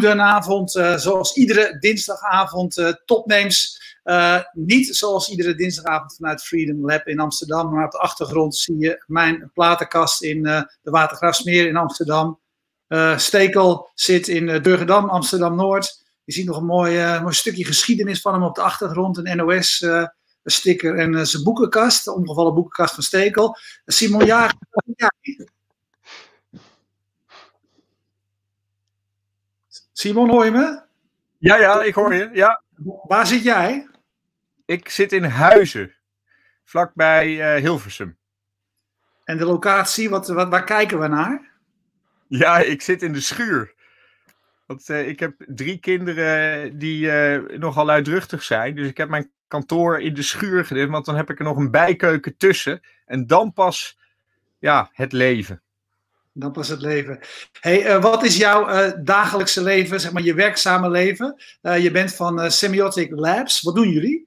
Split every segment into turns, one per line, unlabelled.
goedenavond. Eh, zoals iedere dinsdagavond uh, topnames. Eh, niet zoals iedere dinsdagavond vanuit Freedom Lab in Amsterdam. Maar op de achtergrond zie je mijn platenkast in de Watergraafsmeer in Amsterdam. Stekel zit in Burgerdam, Amsterdam-Noord. Je ziet nog een mooi, mooi, stukje geschiedenis van hem op de achtergrond. Een NOS sticker en zijn boekenkast. De omgevallen boekenkast van Stekel. Simon Jager. Simon, hoor
je me? Ja, ja, ik hoor je. Ja. Waar zit jij? Ik zit in Huizen, vlakbij uh, Hilversum. En de locatie, wat, wat, waar kijken we naar? Ja, ik zit in de schuur. Want eh, ik heb drie kinderen eh, die nogal luidruchtig zijn. Dus ik heb mijn kantoor in de schuur gedaan, want dan heb ik er nog een bijkeuken tussen. En dan pas ja, het leven dan pas het leven. Hey, eh, wat is jouw eh, dagelijkse leven, zeg maar je
werkzame leven? Eh, je bent van Semiotic Labs. Wat doen jullie?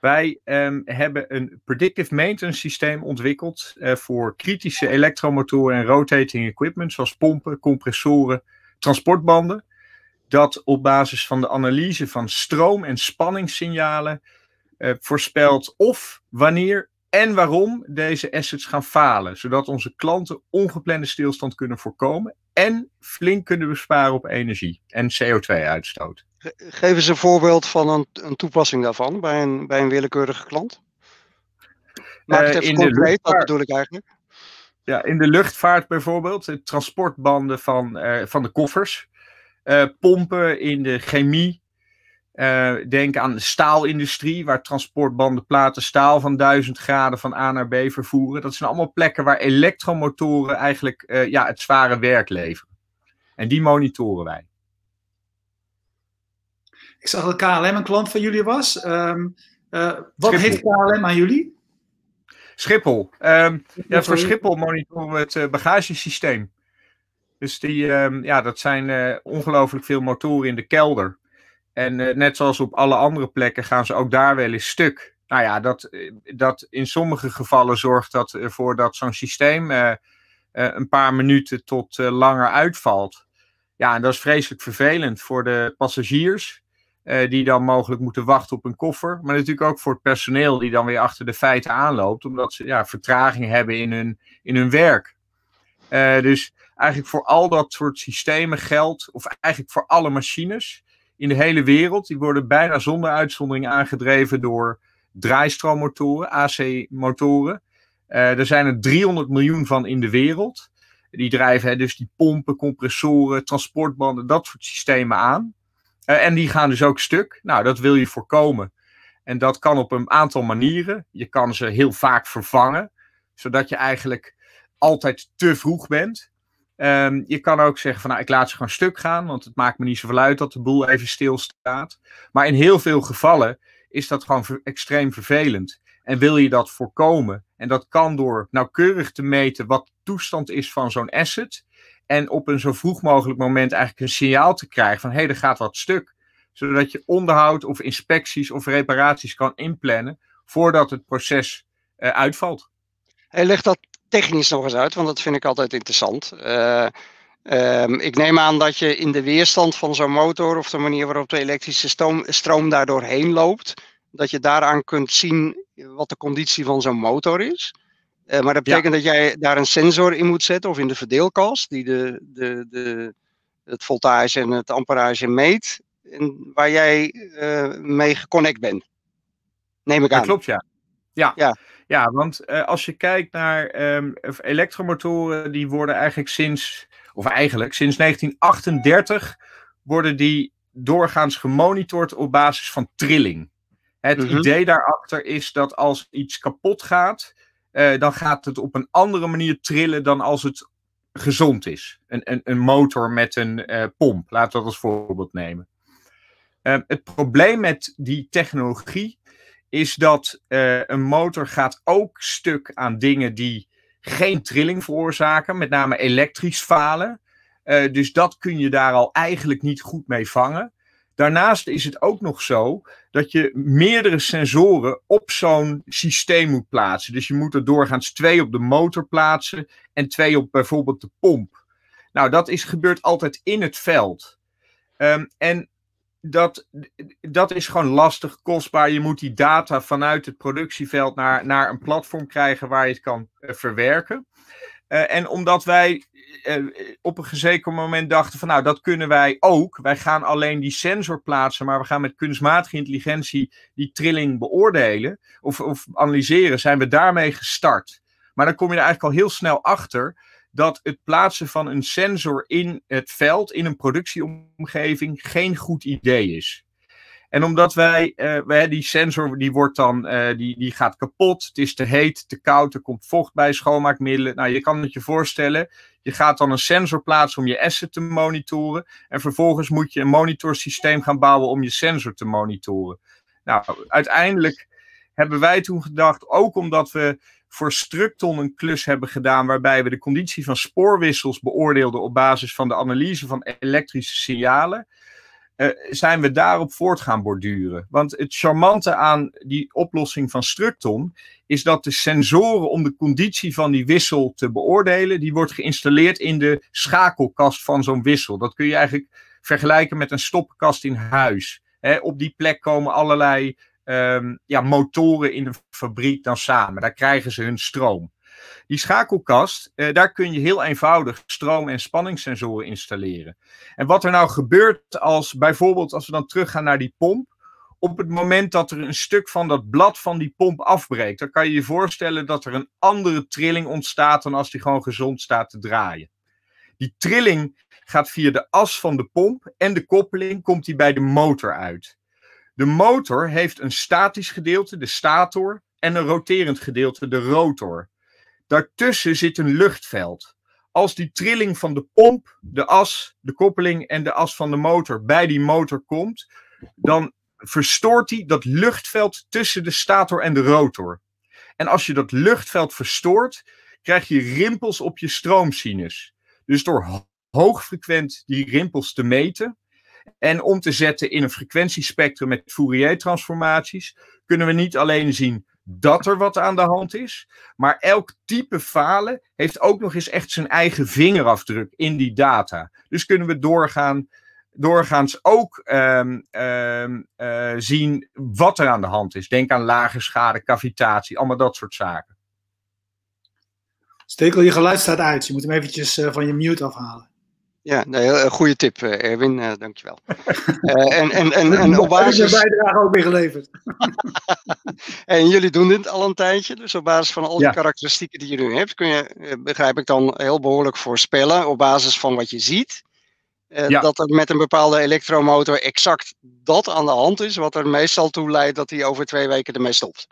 Wij ehm, hebben een predictive maintenance systeem ontwikkeld voor kritische elektromotoren en rotating equipment, zoals pompen, compressoren, transportbanden. Dat op basis van de analyse van stroom- en spanningssignalen voorspelt of wanneer en waarom deze assets gaan falen, zodat onze klanten ongeplande stilstand kunnen voorkomen en flink kunnen besparen op energie en CO2-uitstoot. Geef eens een voorbeeld van een, een, toepassing daarvan bij een, bij een willekeurige klant. Maak het eh, even concreet, dat bedoel ik eigenlijk. Ja, in de luchtvaart bijvoorbeeld, de transportbanden van, eh, van de koffers, eh, pompen in de chemie, uh, denk aan de staalindustrie, waar transportbanden platen staal van 1000 graden van A naar B vervoeren. Dat zijn allemaal plekken waar elektromotoren eigenlijk eh, ja, het zware werk leveren. En die monitoren wij.
Ik zag dat KLM een klant van jullie was. Ehm, eh,
wat heeft KLM aan jullie? Schiphol. Ehm, ja, voor Schiphol monitoren we het bagagesysteem. Dus die, ehm, ja, dat zijn ongelooflijk veel motoren in de kelder. En eh, net zoals op alle andere plekken gaan ze ook daar wel eens stuk. Nou ja, dat, eh, dat in sommige gevallen zorgt dat ervoor dat zo'n systeem eh, een paar minuten tot langer uitvalt. Ja, en dat is vreselijk vervelend voor de passagiers, die dan mogelijk moeten wachten op een koffer. Maar natuurlijk ook voor het personeel, die dan weer achter de feiten aanloopt, omdat ze ja, vertraging hebben in hun, in hun werk. dus eigenlijk voor al dat soort systemen geldt, of eigenlijk voor alle machines, in de hele wereld. Die worden bijna zonder uitzondering aangedreven door draaistrommotoren, AC-motoren. Eh, er zijn er 300 miljoen van in de wereld. Die drijven hè, dus die pompen, compressoren, transportbanden, dat soort systemen aan. Eh, en die gaan dus ook stuk. Nou, dat wil je voorkomen. En dat kan op een aantal manieren. Je kan ze heel vaak vervangen, zodat je eigenlijk altijd te vroeg bent. Ehm, je kan ook zeggen van nou, ik laat ze gewoon stuk gaan, want het maakt me niet zoveel uit dat de boel even stilstaat. Maar in heel veel gevallen is dat gewoon extreem vervelend. En wil je dat voorkomen? En dat kan door nauwkeurig te meten wat de toestand is van zo'n asset. En op een zo vroeg mogelijk moment eigenlijk een signaal te krijgen van hé, hey, er gaat wat stuk. Zodat je onderhoud of inspecties of reparaties kan inplannen voordat het proces eh, uitvalt. Hij legt dat technisch nog eens uit,
want dat vind ik altijd interessant. Eh, ehm, ik neem aan dat je in de weerstand van zo'n motor of de manier waarop de elektrische stroom daar doorheen loopt, dat je daaraan kunt zien wat de conditie van zo'n motor is. Eh, maar dat betekent dat jij daar een sensor in moet zetten of in de verdeelkast die de, de, de, het voltage en het amperage meet. En waar jij eh, mee geconnect bent. Neem ik aan. Dat klopt,
ja. Ja. ja. Ja, want eh, als je kijkt naar ehm, elektromotoren, die worden eigenlijk sinds, of eigenlijk sinds 1938, worden die doorgaans gemonitord op basis van trilling. Het mhm. idee daarachter is dat als iets kapot gaat, eh, dan gaat het op een andere manier trillen dan als het gezond is. Een, een motor met een eh, pomp, laten we dat als voorbeeld nemen. Ehm, het probleem met die technologie is dat eh, een motor gaat ook stuk aan dingen die geen trilling veroorzaken, met name elektrisch falen. Eh, dus dat kun je daar al eigenlijk niet goed mee vangen. Daarnaast is het ook nog zo dat je meerdere sensoren op zo'n systeem moet plaatsen. Dus je moet er doorgaans twee op de motor plaatsen en twee op bijvoorbeeld de pomp. Nou, dat is, gebeurt altijd in het veld. Ehm, en dat, dat is gewoon lastig, kostbaar. Je moet die data vanuit het productieveld naar, naar een platform krijgen waar je het kan eh, verwerken. Eh, en omdat wij eh, op een gezeker moment dachten van nou, dat kunnen wij ook. Wij gaan alleen die sensor plaatsen, maar we gaan met kunstmatige intelligentie die trilling beoordelen of, of analyseren. Zijn we daarmee gestart? Maar dan kom je er eigenlijk al heel snel achter dat het plaatsen van een sensor in het veld, in een productieomgeving, geen goed idee is. En omdat wij, uh, wij die sensor die wordt dan, eh, die, die gaat kapot, het is te heet, te koud, er komt vocht bij, schoonmaakmiddelen. Nou, je kan het je voorstellen, je gaat dan een sensor plaatsen om je asset te monitoren. En vervolgens moet je een monitorsysteem gaan bouwen om je sensor te monitoren. Nou, uiteindelijk hebben wij toen gedacht, ook omdat we voor Structon een klus hebben gedaan waarbij we de conditie van spoorwissels beoordeelden op basis van de analyse van elektrische signalen, eh, zijn we daarop voort gaan borduren. Want het charmante aan die oplossing van Structon is dat de sensoren om de conditie van die wissel te beoordelen, die wordt geïnstalleerd in de schakelkast van zo'n wissel. Dat kun je eigenlijk vergelijken met een stoppenkast in huis. op die plek komen allerlei Ehm, ja, motoren in de fabriek dan samen. Daar krijgen ze hun stroom. Die schakelkast, eh, daar kun je heel eenvoudig stroom- en spanningssensoren installeren. En wat er nou gebeurt als bijvoorbeeld als we dan teruggaan naar die pomp. Op het moment dat er een stuk van dat blad van die pomp afbreekt, dan kan je je voorstellen dat er een andere trilling ontstaat dan als die gewoon gezond staat te draaien. Die trilling gaat via de as van de pomp en de koppeling komt die bij de motor uit. De motor heeft een statisch gedeelte, de stator, en een roterend gedeelte, de rotor. Daartussen zit een luchtveld. Als die trilling van de pomp, de as, de koppeling en de as van de motor bij die motor komt, dan verstoort hij dat luchtveld tussen de stator en de rotor. En als je dat luchtveld verstoort, krijg je rimpels op je stroomsinus. Dus door hoogfrequent die rimpels te meten, en om te zetten in een frequentiespectrum met Fourier-transformaties, kunnen we niet alleen zien dat er wat aan de hand is, maar elk type falen heeft ook nog eens echt zijn eigen vingerafdruk in die data. Dus kunnen we doorgaan doorgaans ook ehm, ehm, eh, zien wat er aan de hand is. Denk aan lage schade, cavitatie, allemaal dat soort zaken.
Stekel, je geluid staat uit. Je moet hem eventjes eh, van je mute afhalen.
Ja, nee, een eh, goede tip, eh, Erwin. Uh, dankjewel. Uh, en, en, en, op basis... Is bijdrage
ook mee geleverd.
en jullie doen dit al een tijdje. Dus op basis van al die karakteristieken die je nu hebt, kun je, begrijp ik dan, heel behoorlijk voorspellen op basis van wat je ziet. Dat er met een bepaalde elektromotor exact dat aan de hand is, wat er meestal toe leidt dat hij over twee weken ermee stopt.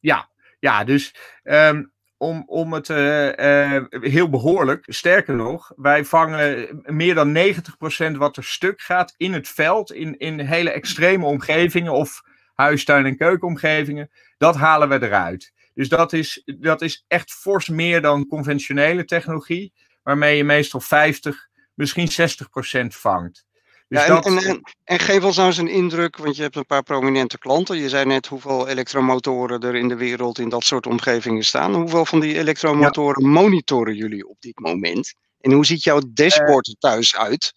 Ja, ja dus ehm, om, om het eh, eh, heel behoorlijk. Sterker nog, wij vangen meer dan 90% wat er stuk gaat in het veld, in, in hele extreme omgevingen of huistuin- en keukenomgevingen. Dat halen we eruit. Dus dat is, dat is echt fors meer dan conventionele technologie, waarmee je meestal 50, misschien 60% vangt ja, dus
en, geef ons nou eens een indruk, want je hebt een paar prominente klanten. Je zei net hoeveel elektromotoren er in de wereld in dat soort omgevingen staan. Hoeveel van die elektromotoren monitoren jullie op dit moment? En hoe ziet jouw dashboard eh. er thuis uit?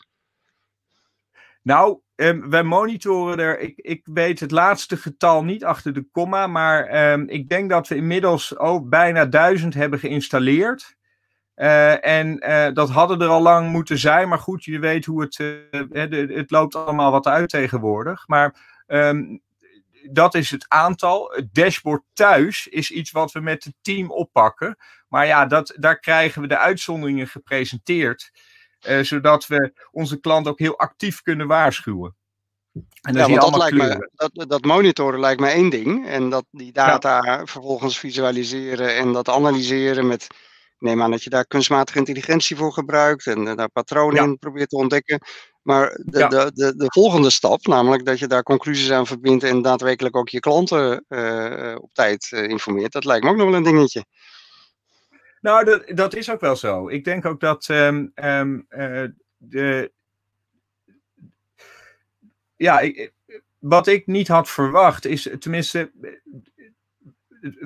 Nou, um, wij monitoren er. Ik, ik weet het laatste getal niet achter de komma, maar ehm, ik denk dat we inmiddels ook bijna duizend hebben geïnstalleerd. Eh, en eh, dat hadden er al lang moeten zijn, maar goed, je weet hoe het, eh, het loopt allemaal wat uit tegenwoordig. Maar ehm, dat is het aantal. Het dashboard thuis is iets wat we met het team oppakken. Maar ja, dat, daar krijgen we de uitzonderingen gepresenteerd, zodat we onze klant ook heel actief kunnen waarschuwen. En ja, dat, lijkt me,
dat, dat, monitoren lijkt me één ding. En dat die data vervolgens visualiseren en dat analyseren met neem aan dat je daar kunstmatige intelligentie voor gebruikt en eh, daar patronen in probeert te ontdekken. Maar de, de, de, volgende stap, namelijk dat je daar conclusies aan verbindt en daadwerkelijk ook je klanten eh, op tijd eh, informeert, dat lijkt me ook nog wel een dingetje.
Nou, dat, dat is ook wel zo. Ik denk ook dat ehm, ehm, de. Ja, ik, wat ik niet had verwacht is, tenminste,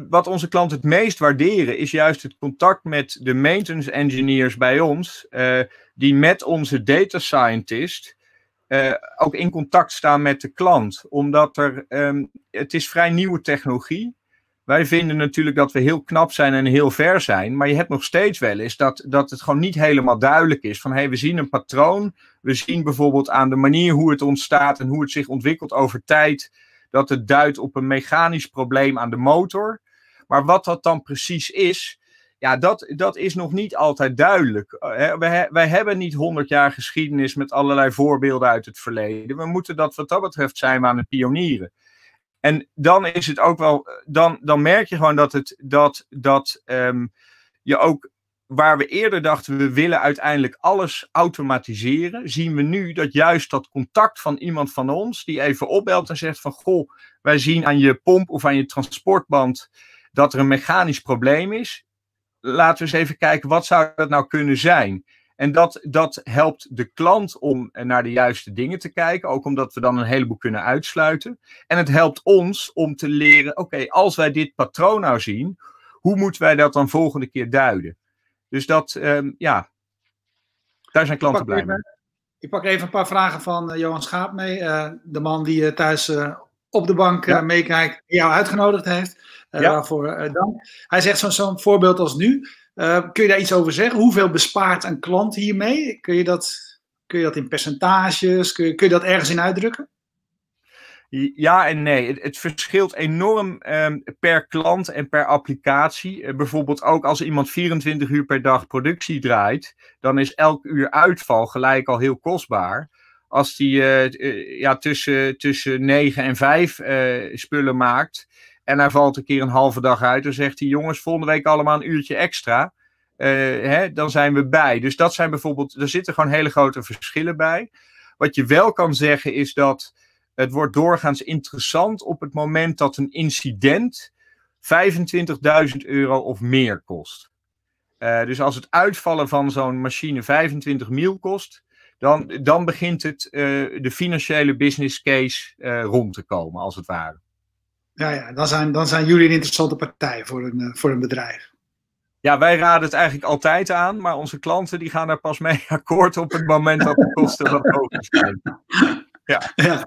wat onze klanten het meest waarderen, is juist het contact met de maintenance engineers bij ons, eh, die met onze data scientist eh, ook in contact staan met de klant. Omdat er, ehm, het is vrij nieuwe technologie. Wij vinden natuurlijk dat we heel knap zijn en heel ver zijn, maar je hebt nog steeds wel eens dat, dat het gewoon niet helemaal duidelijk is. Van hé, hey, we zien een patroon, we zien bijvoorbeeld aan de manier hoe het ontstaat en hoe het zich ontwikkelt over tijd dat het duidt op een mechanisch probleem aan de motor. Maar wat dat dan precies is, ja, dat, dat is nog niet altijd duidelijk. Eh, wij, hebben niet 100 jaar geschiedenis met allerlei voorbeelden uit het verleden. We moeten dat wat dat betreft zijn we aan de pionieren. En dan is het ook wel, eh, dan, dan merk je gewoon dat, het, dat, dat ehm, je ook waar we eerder dachten we willen uiteindelijk alles automatiseren, zien we nu dat juist dat contact van iemand van ons die even opbelt en zegt van goh, wij zien aan je pomp of aan je transportband dat er een mechanisch probleem is. Laten we eens even kijken wat zou dat nou kunnen zijn. En dat, dat helpt de klant om naar de juiste dingen te kijken, ook omdat we dan een heleboel kunnen uitsluiten. En het helpt ons om te leren, oké, als wij dit patroon nou zien, hoe moeten wij dat dan volgende keer duiden? Dus dat, ehm, ja, daar zijn klanten blij mee.
Ik pak even een paar vragen van eh, Johan Schaap mee. Eh, de man die eh, thuis op de bank ja. meekijkt, jou uitgenodigd heeft. Daarvoor dank. Hij zegt zo'n zo voorbeeld als nu. kun je daar iets over zeggen? Hoeveel bespaart een klant hiermee? Kun je dat, kun je dat in percentages? Kun je, kun
je dat ergens in uitdrukken? Ja en nee. Het, het verschilt enorm ehm, per klant en per applicatie. Eh, bijvoorbeeld ook als iemand 24 uur per dag productie draait, dan is elk uur uitval gelijk al heel kostbaar. Als die eh, eh, ja, tussen, tussen 9 en 5 spullen maakt en hij valt een keer een halve dag uit, dan zegt hij: jongens, volgende week allemaal een uurtje extra. Hè, dan zijn we bij. Dus dat zijn bijvoorbeeld, er zitten gewoon hele grote verschillen bij. Wat je wel kan zeggen is dat het wordt doorgaans interessant op het moment dat een incident 25.000 euro of meer kost. Eh, dus als het uitvallen van zo'n machine 25 mil kost, dan, dan begint het, eh, de financiële business case eh, rond te komen, als het ware.
Ja, ja dan, zijn, dan zijn jullie een interessante partij voor een, voor een bedrijf.
Ja, wij raden het eigenlijk altijd aan, maar onze klanten die gaan daar pas mee akkoord op het moment dat de kosten wat hoger zijn. Ja. ja.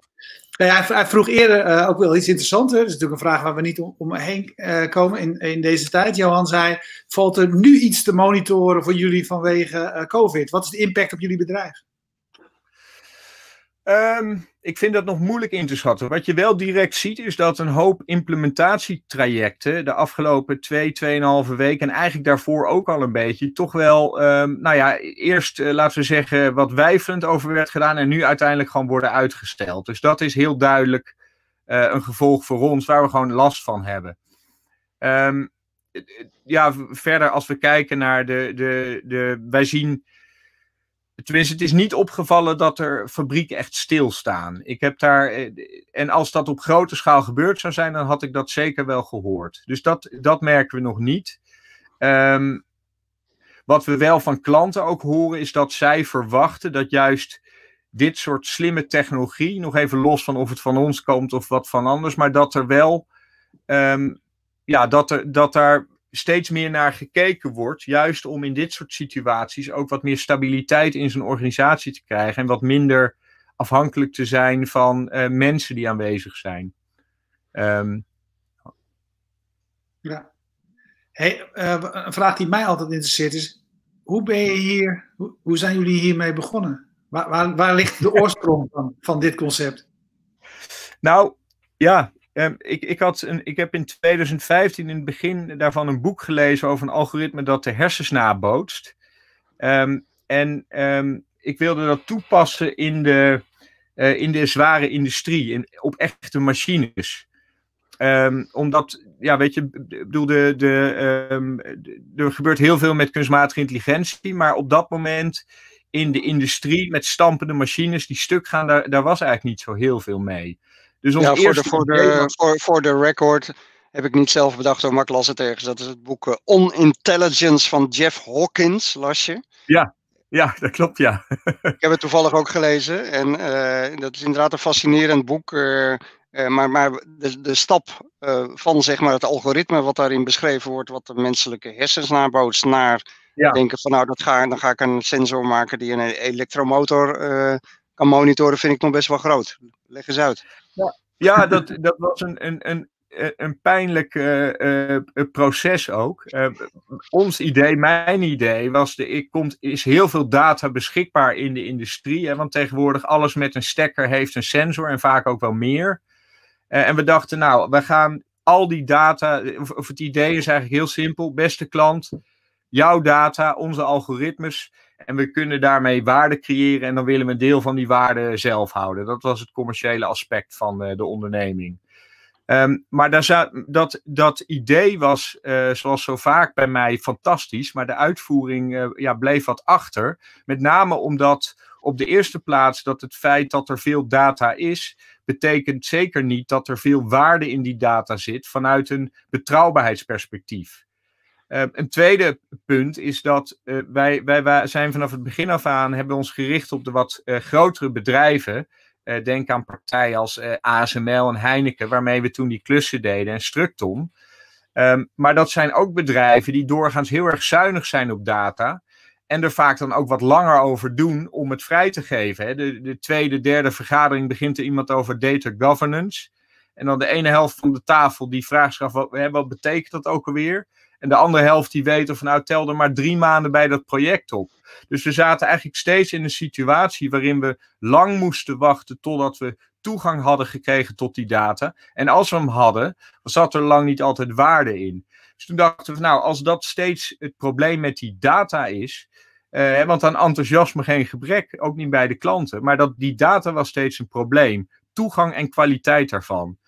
Nou ja, hij vroeg eerder eh, ook wel iets interessants. Dat is natuurlijk een vraag waar we niet om, omheen eh, komen in, in deze tijd. Johan zei, valt er nu iets te monitoren voor
jullie vanwege eh, COVID? Wat is de impact op jullie bedrijf? Ehm, ik vind dat nog moeilijk in te schatten. Wat je wel direct ziet, is dat een hoop implementatietrajecten de afgelopen twee, tweeënhalve week en eigenlijk daarvoor ook al een beetje, toch wel, ehm, nou ja, eerst eh, laten we zeggen wat wijfelend over werd gedaan en nu uiteindelijk gewoon worden uitgesteld. Dus dat is heel duidelijk eh, een gevolg voor ons waar we gewoon last van hebben. Ehm, eh, ja, verder als we kijken naar de, de, de wij zien Tenminste, het is niet opgevallen dat er fabrieken echt stilstaan. Ik heb daar, eh, en als dat op grote schaal gebeurd zou zijn, dan had ik dat zeker wel gehoord. Dus dat, dat merken we nog niet. Ehm, wat we wel van klanten ook horen, is dat zij verwachten dat juist dit soort slimme technologie, nog even los van of het van ons komt of wat van anders, maar dat er wel, ehm, ja, dat er, dat daar steeds meer naar gekeken wordt, juist om in dit soort situaties ook wat meer stabiliteit in zijn organisatie te krijgen en wat minder afhankelijk te zijn van eh, mensen die aanwezig zijn. Ehm,
ja. Hey, eh, een vraag die mij altijd interesseert is: hoe ben je hier, hoe, hoe zijn jullie hiermee begonnen? Waar, waar, waar ligt de oorsprong van,
van dit concept? Nou, ja, Ehm, ik, ik, had een, ik heb in 2015 in het begin daarvan een boek gelezen over een algoritme dat de hersens nabootst. Ehm, en ehm, ik wilde dat toepassen in de, eh, in de zware industrie, in, op echte machines. omdat, ja, weet je, bedoel, de, de, er gebeurt heel veel met kunstmatige intelligentie, maar op dat moment in de industrie met stampende machines die stuk gaan, daar, daar was eigenlijk niet zo heel veel mee. Dus voor, de, voor, de,
voor, voor de record heb ik niet zelf bedacht door Mark las het ergens. Dat is het boek uh, On Intelligence van Jeff Hawkins, las je?
Ja, ja, dat klopt, ja.
ik heb het toevallig ook gelezen en eh, dat is inderdaad een fascinerend boek. Eh, maar, maar de, de stap van zeg maar, het algoritme wat daarin beschreven wordt, wat de menselijke hersens nabootst, naar denken van nou dat ga, dan ga ik een sensor maken die een elektromotor kan monitoren, vind ik nog best wel groot. Leg eens uit.
Ja, dat, dat was een, een, een, een pijnlijk eh, eh, proces ook. Eh, ons idee, mijn idee, was de, ik komt, is heel veel data beschikbaar in de industrie. Hè, want tegenwoordig alles met een stekker heeft een sensor en vaak ook wel meer. en we dachten, nou, we gaan al die data, of het idee is eigenlijk heel simpel, beste klant, jouw data, onze algoritmes en we kunnen daarmee waarde creëren en dan willen we een deel van die waarde zelf houden. Dat was het commerciële aspect van eh, de onderneming. Ehm, maar daar dat, dat idee was, eh, zoals zo vaak bij mij, fantastisch. Maar de uitvoering eh, ja, bleef wat achter. Met name omdat op de eerste plaats dat het feit dat er veel data is, betekent zeker niet dat er veel waarde in die data zit vanuit een betrouwbaarheidsperspectief. Ehm, een tweede punt is dat eh, wij, wij, wij, zijn vanaf het begin af aan hebben ons gericht op de wat eh, grotere bedrijven. Eh, denk aan partijen als ASML en Heineken, waarmee we toen die klussen deden en Structon. Ehm, maar dat zijn ook bedrijven die doorgaans heel erg zuinig zijn op data. En er vaak dan ook wat langer over doen om het vrij te geven. Hè. De, de tweede, derde vergadering begint er iemand over data governance. En dan de ene helft van de tafel die vraagt zich af, wat, wat betekent dat ook alweer? En de andere helft die weten van nou tel er maar drie maanden bij dat project op. Dus we zaten eigenlijk steeds in een situatie waarin we lang moesten wachten totdat we toegang hadden gekregen tot die data. En als we hem hadden, zat er lang niet altijd waarde in. Dus toen dachten we, nou, als dat steeds het probleem met die data is, eh, want aan enthousiasme geen gebrek, ook niet bij de klanten, maar dat die data was steeds een probleem. Toegang en kwaliteit daarvan.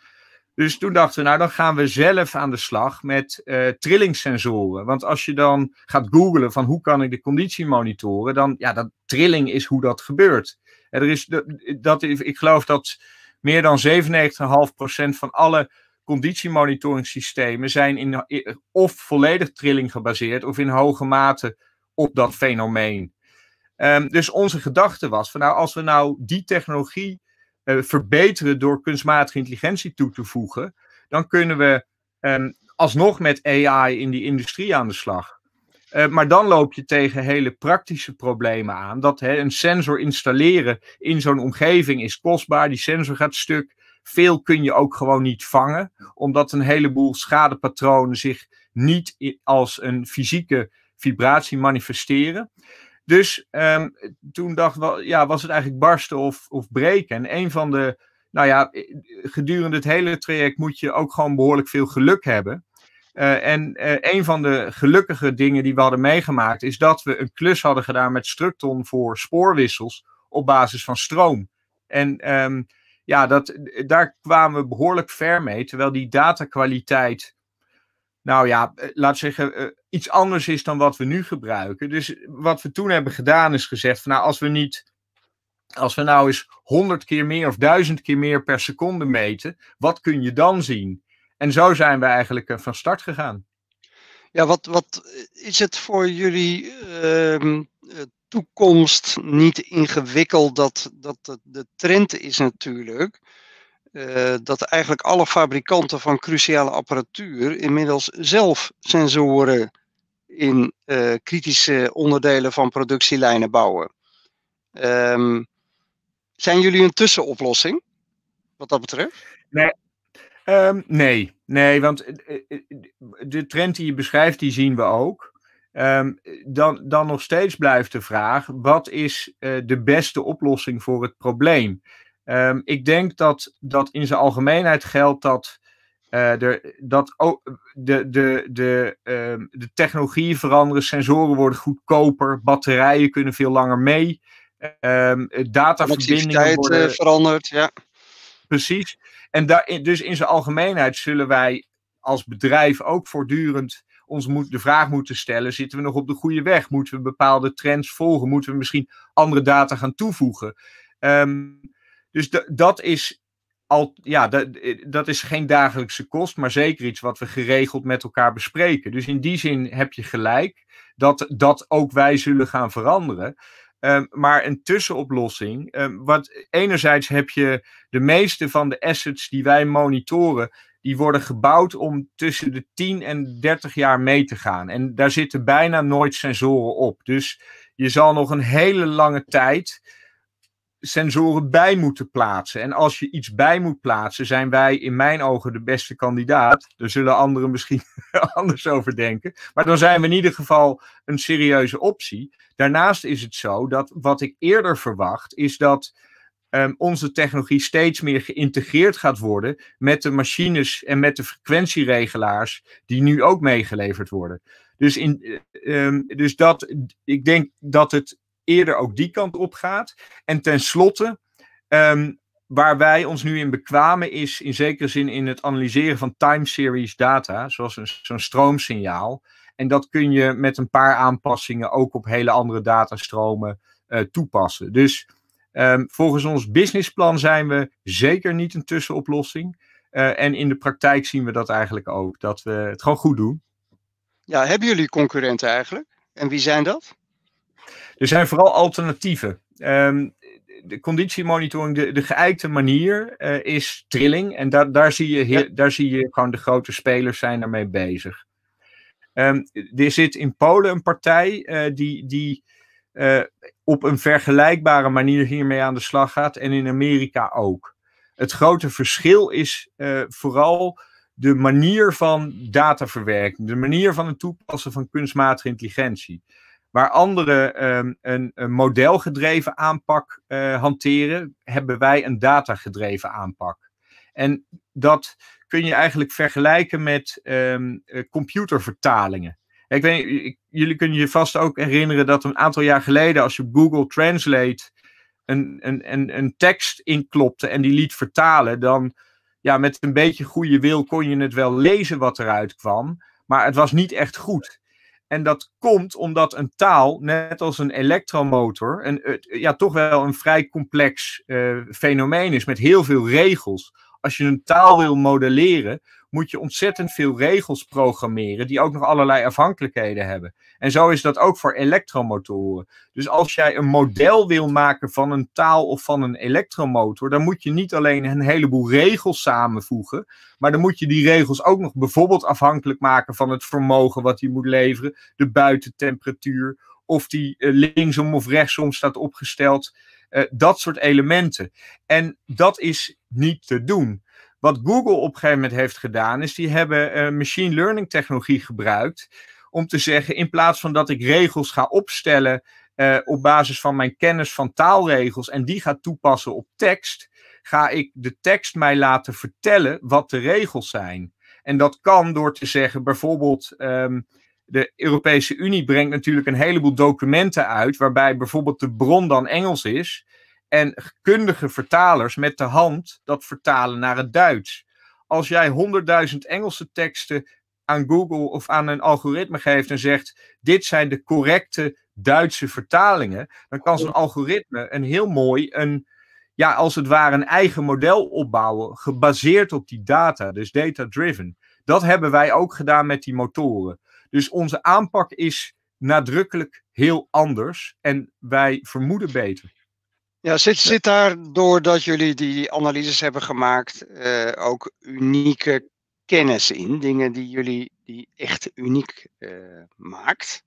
Dus toen dachten we, nou dan gaan we zelf aan de slag met uh, trillingssensoren. Want als je dan gaat googlen van hoe kan ik de conditie monitoren, dan ja, dat trilling is hoe dat gebeurt. er is, dat, ik geloof dat meer dan 97,5% van alle systemen zijn in, eh, of volledig trilling gebaseerd of in hoge mate op dat fenomeen. Ehm, dus onze gedachte was van nou, als we nou die technologie eh, verbeteren door kunstmatige intelligentie toe te voegen, dan kunnen we ehm, alsnog met AI in die industrie aan de slag. Eh, maar dan loop je tegen hele praktische problemen aan. Dat een sensor installeren in zo'n omgeving is kostbaar. Die sensor gaat stuk. Veel kun je ook gewoon niet vangen, omdat een heleboel schadepatronen zich niet als een fysieke vibratie manifesteren. Dus ehm, toen dacht ik, ja, was het eigenlijk barsten of, of breken? En een van de, nou ja, eh, gedurende het hele traject moet je ook gewoon behoorlijk veel geluk hebben. Eh, en eh, een van de gelukkige dingen die we hadden meegemaakt, is dat we een klus hadden gedaan met Structon voor spoorwissels op basis van stroom. En ehm, ja, dat, daar kwamen we behoorlijk ver mee, terwijl die datakwaliteit nou ja, eh, laat zeggen, eh, iets anders is dan wat we nu gebruiken. Dus eh, wat we toen hebben gedaan is gezegd, van, nou als we niet, als we nou eens 100 keer meer of duizend keer meer per seconde meten, wat kun je dan zien? En zo zijn we eigenlijk van start gegaan. Ja, wat, wat is het voor jullie
ehm, toekomst niet ingewikkeld dat, dat de trend is natuurlijk eh, dat eigenlijk alle fabrikanten van cruciale apparatuur inmiddels zelf sensoren in eh, kritische onderdelen van productielijnen bouwen. Um, zijn jullie een tussenoplossing wat dat betreft?
Nee. Ehm, nee. nee, want eh, de trend die je beschrijft, die zien we ook. Ehm, dan, dan nog steeds blijft de vraag: wat is de beste oplossing voor het probleem? Ehm, ik denk dat, dat in zijn algemeenheid geldt dat, de, eh, dat ook de, de, de, ehm, de technologieën veranderen, sensoren worden goedkoper, batterijen kunnen veel langer mee, um, dataverbindingen worden... Eh, veranderd, ja. Precies. En daar, dus in zijn algemeenheid zullen wij als bedrijf ook voortdurend ons de vraag moeten stellen: zitten we nog op de goede weg? Moeten we bepaalde trends volgen? Moeten we misschien andere data gaan toevoegen? Um, dus dat is al, ja, dat is geen dagelijkse kost, maar zeker iets wat we geregeld met elkaar bespreken. Dus in die zin heb je gelijk dat, dat ook wij zullen gaan veranderen. Ehm, maar een tussenoplossing. Um, wat enerzijds heb je de meeste van de assets die wij monitoren, die worden gebouwd om tussen de 10 en 30 jaar mee te gaan. En daar zitten bijna nooit sensoren op. Dus je zal nog een hele lange tijd sensoren bij moeten plaatsen. En als je iets bij moet plaatsen, zijn wij in mijn ogen de beste kandidaat. Er zullen anderen misschien anders over denken. Maar dan zijn we in ieder geval een serieuze optie. Daarnaast is het zo dat wat ik eerder verwacht, is dat ehm, onze technologie steeds meer geïntegreerd gaat worden met de machines en met de frequentieregelaars die nu ook meegeleverd worden. Dus, in, eh, ehm, dus dat, ik denk dat het eerder ook die kant op gaat. En tenslotte, um, waar wij ons nu in bekwamen, is in zekere zin in het analyseren van time series data, zoals zo'n stroomsignaal. En dat kun je met een paar aanpassingen ook op hele andere datastromen eh, toepassen. Dus ehm, volgens ons businessplan zijn we zeker niet een tussenoplossing. Eh, en in de praktijk zien we dat eigenlijk ook, dat we het gewoon goed doen. Ja, hebben jullie concurrenten eigenlijk? En wie zijn dat? Er zijn vooral alternatieven. Ehm, de conditiemonitoring, de, de geëikte manier eh, is trilling. En da daar, zie je ja. daar zie je gewoon de grote spelers zijn daarmee bezig. Ehm, er zit in Polen een partij eh, die, die eh, op een vergelijkbare manier hiermee aan de slag gaat. En in Amerika ook. Het grote verschil is vooral de manier van dataverwerking. De manier van het toepassen van kunstmatige intelligentie. Waar anderen ehm, een, een, modelgedreven aanpak eh, hanteren, hebben wij een datagedreven aanpak. En dat kun je eigenlijk vergelijken met ehm, eh, computervertalingen. Ik weet, jullie kunnen je vast ook herinneren dat een aantal jaar geleden, als je Google Translate een, een, een, een tekst inklopte en die liet vertalen, dan ja, met een beetje goede wil kon je het wel lezen wat eruit kwam, maar het was niet echt goed. En dat komt omdat een taal, net als een elektromotor, een, ja, toch wel een vrij complex eh, fenomeen is met heel veel regels. Als je een taal wil modelleren, moet je ontzettend veel regels programmeren die ook nog allerlei afhankelijkheden hebben. En zo is dat ook voor elektromotoren. Dus als jij een model wil maken van een taal of van een elektromotor, dan moet je niet alleen een heleboel regels samenvoegen, maar dan moet je die regels ook nog bijvoorbeeld afhankelijk maken van het vermogen wat die moet leveren, de buitentemperatuur, of die eh, linksom of rechtsom staat opgesteld. Eh, dat soort elementen. En dat is niet te doen. Wat Google op een gegeven moment heeft gedaan, is die hebben eh, machine learning technologie gebruikt om te zeggen, in plaats van dat ik regels ga opstellen eh, op basis van mijn kennis van taalregels en die ga toepassen op tekst, ga ik de tekst mij laten vertellen wat de regels zijn. En dat kan door te zeggen, bijvoorbeeld, ehm, de Europese Unie brengt natuurlijk een heleboel documenten uit, waarbij bijvoorbeeld de bron dan Engels is. En kundige vertalers met de hand dat vertalen naar het Duits. Als jij 100.000 Engelse teksten aan Google of aan een algoritme geeft en zegt: dit zijn de correcte Duitse vertalingen, dan kan zo'n algoritme een heel mooi, een, ja, als het ware een eigen model opbouwen, gebaseerd op die data, dus data-driven. Dat hebben wij ook gedaan met die motoren. Dus onze aanpak is nadrukkelijk heel anders en wij vermoeden beter. Ja, zit, zit daar doordat jullie
die analyses hebben gemaakt eh, ook unieke kennis in? Dingen die jullie die echt uniek eh, maakt?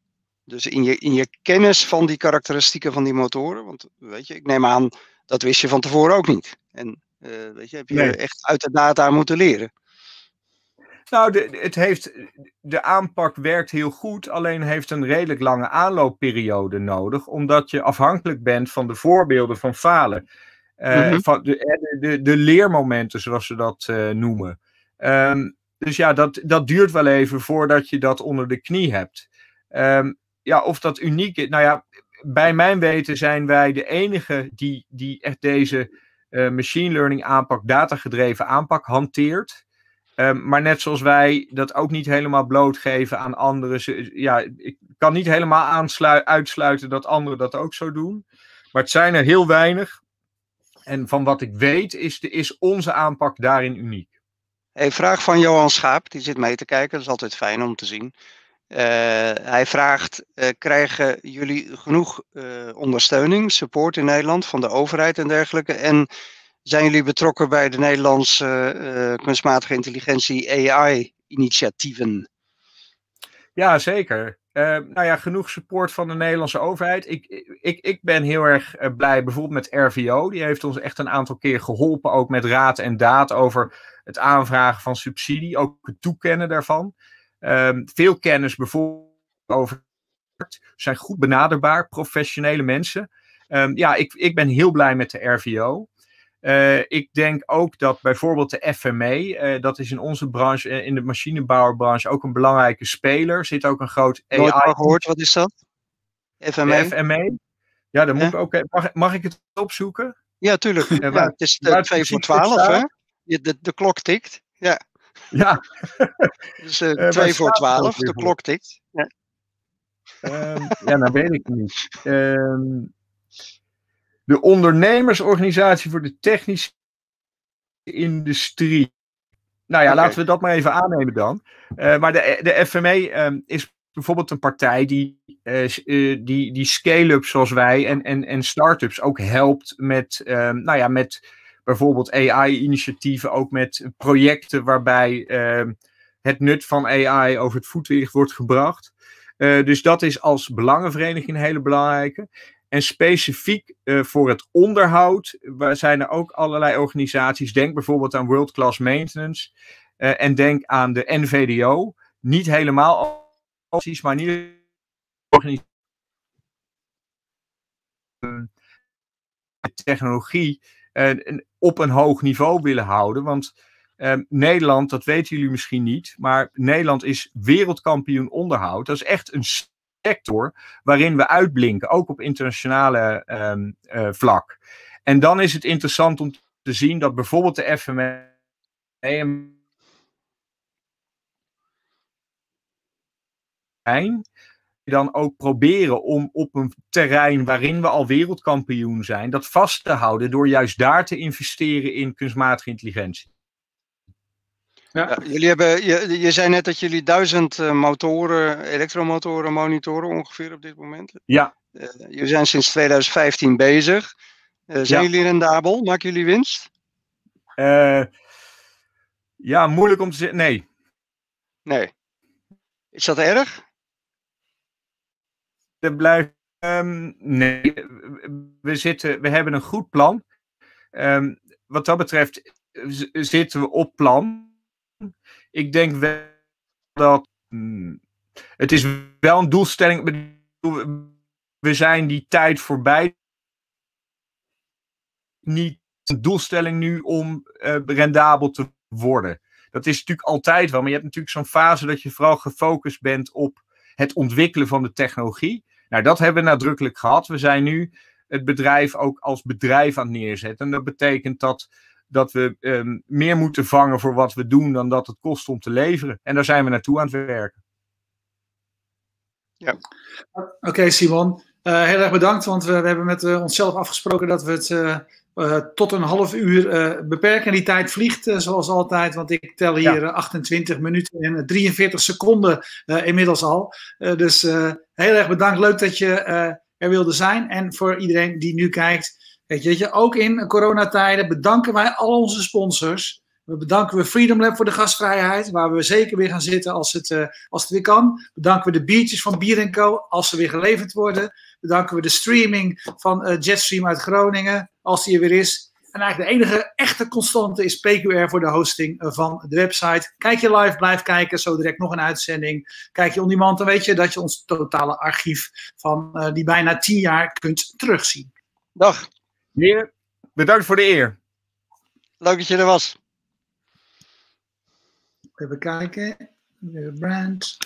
Dus in je, in je kennis van die karakteristieken van die motoren? Want weet je, ik neem aan, dat wist je van tevoren ook niet. En eh, weet je, heb je echt uit de data moeten leren?
Nou, de, het heeft, de aanpak werkt heel goed, alleen heeft een redelijk lange aanloopperiode nodig, omdat je afhankelijk bent van de voorbeelden van falen. Eh, mhm. van eh, de, de, de, leermomenten, zoals ze dat eh, noemen. Ehm, dus ja, dat, dat duurt wel even voordat je dat onder de knie hebt. Ehm, ja, of dat uniek is. Nou ja, bij mijn weten zijn wij de enige die, die echt deze machine learning aanpak, datagedreven aanpak hanteert. Ehm, maar net zoals wij dat ook niet helemaal blootgeven aan anderen. Ja, ik kan niet helemaal uitsluiten dat anderen dat ook zo doen. Maar het zijn er heel weinig. En van wat ik weet is, de, is onze aanpak daarin uniek. Een vraag van Johan Schaap, die zit mee te kijken.
Dat is altijd fijn om te zien. Eh, hij vraagt, eh, krijgen jullie genoeg eh, ondersteuning, support in Nederland van de overheid en dergelijke? En zijn jullie betrokken bij de Nederlandse eh, kunstmatige intelligentie AI-initiatieven?
Ja, zeker. Uh, nou ja, genoeg support van de Nederlandse overheid. Ik, ik, ik ben heel erg eh, blij bijvoorbeeld met RVO. Die heeft ons echt een aantal keer geholpen, ook met raad en daad over het aanvragen van subsidie, ook het toekennen daarvan. Ehm, veel kennis bijvoorbeeld over zijn goed benaderbaar, professionele mensen. Ehm, ja, ik, ik ben heel blij met de RVO. Eh, ik denk ook dat bijvoorbeeld de FME, eh, dat is in onze branche, eh, in de machinebouwerbranche, ook een belangrijke speler. Zit ook een groot AI. Nooit al gehoord, wat is dat? FME? FME? Ja, dan moet ik ook. Mag, mag, ik het opzoeken? Ja, tuurlijk. waar, het is 2 voor 12, hè? De, de, klok tikt. Ja. Ja. dus
2 voor 12, de klok tikt. Ja.
Um, ja, nou weet ik niet. Um, de ondernemersorganisatie voor de technische industrie. Nou ja, laten we dat maar even aannemen dan. Eh, maar de, de FME ehm, is bijvoorbeeld een partij die, eh, eh, die, die scale-ups zoals wij en, en, en start-ups ook helpt met, um, nou ja, met bijvoorbeeld AI-initiatieven, ook met projecten waarbij ehm, het nut van AI over het voetwicht wordt gebracht. dus dat is als belangenvereniging een hele belangrijke. En specifiek eh, voor het onderhoud waar zijn er ook allerlei organisaties. Denk bijvoorbeeld aan World Class Maintenance. Eh, en denk aan de NVDO. Niet helemaal precies, maar niet eh, technologie op een hoog niveau willen houden. Want Nederland, dat weten jullie misschien niet, maar Nederland is wereldkampioen onderhoud. Dat is echt een sector waarin we uitblinken, ook op internationale ehm, eh, vlak. En dan is het interessant om te zien dat bijvoorbeeld de FME e dan ook proberen om op een terrein waarin we al wereldkampioen zijn, dat vast te houden door juist daar te investeren in kunstmatige intelligentie.
Ja. jullie hebben, je, je zei net dat jullie duizend eh, motoren, elektromotoren monitoren ongeveer op dit moment. Ja. Uh, jullie zijn sinds 2015 bezig. Eh, zijn ja. jullie rendabel? Maken jullie winst?
ja, moeilijk om te zeggen. Nee. Nee. Is dat erg? Er blijft. Ehm, nee. We, zitten, we hebben een goed plan. Ehm, wat dat betreft zitten we op plan. Ik denk wel dat. Hmm, het is wel een doelstelling. We zijn die tijd voorbij. Niet een doelstelling nu om eh, rendabel te worden. Dat is natuurlijk altijd wel. Maar je hebt natuurlijk zo'n fase dat je vooral gefocust bent op het ontwikkelen van de technologie. Nou, dat hebben we nadrukkelijk gehad. We zijn nu het bedrijf ook als bedrijf aan het neerzetten. En dat betekent dat dat we ehm, meer moeten vangen voor wat we doen dan dat het kost om te leveren. En daar zijn we naartoe aan het werken. Ja. Oké, Simon. Eh,
heel erg bedankt, want we, hebben met eh, onszelf afgesproken dat we het eh, tot een half uur beperken. en Die tijd vliegt zoals altijd, want ik tel hier 28 minuten en 43 seconden inmiddels al. dus heel erg bedankt, leuk dat je er wilde zijn. En voor iedereen die nu kijkt, Weet je, je, ook in coronatijden bedanken wij al onze sponsors. We bedanken we Freedom Lab voor de gastvrijheid, waar we zeker weer gaan zitten als het, eh, als het weer kan. Bedanken we de biertjes van Bier Co, als ze weer geleverd worden. Bedanken we de streaming van eh, Jetstream uit Groningen, als die er weer is. En eigenlijk de enige echte constante is PQR voor de hosting eh, van de website. Kijk je live, blijf kijken. Zo direct nog een uitzending. Kijk je on demand, dan weet je dat je ons totale archief van die bijna tien jaar kunt terugzien. Dag. Meneer, bedankt voor de eer.
Leuk dat je er was.
Even kijken. Brand.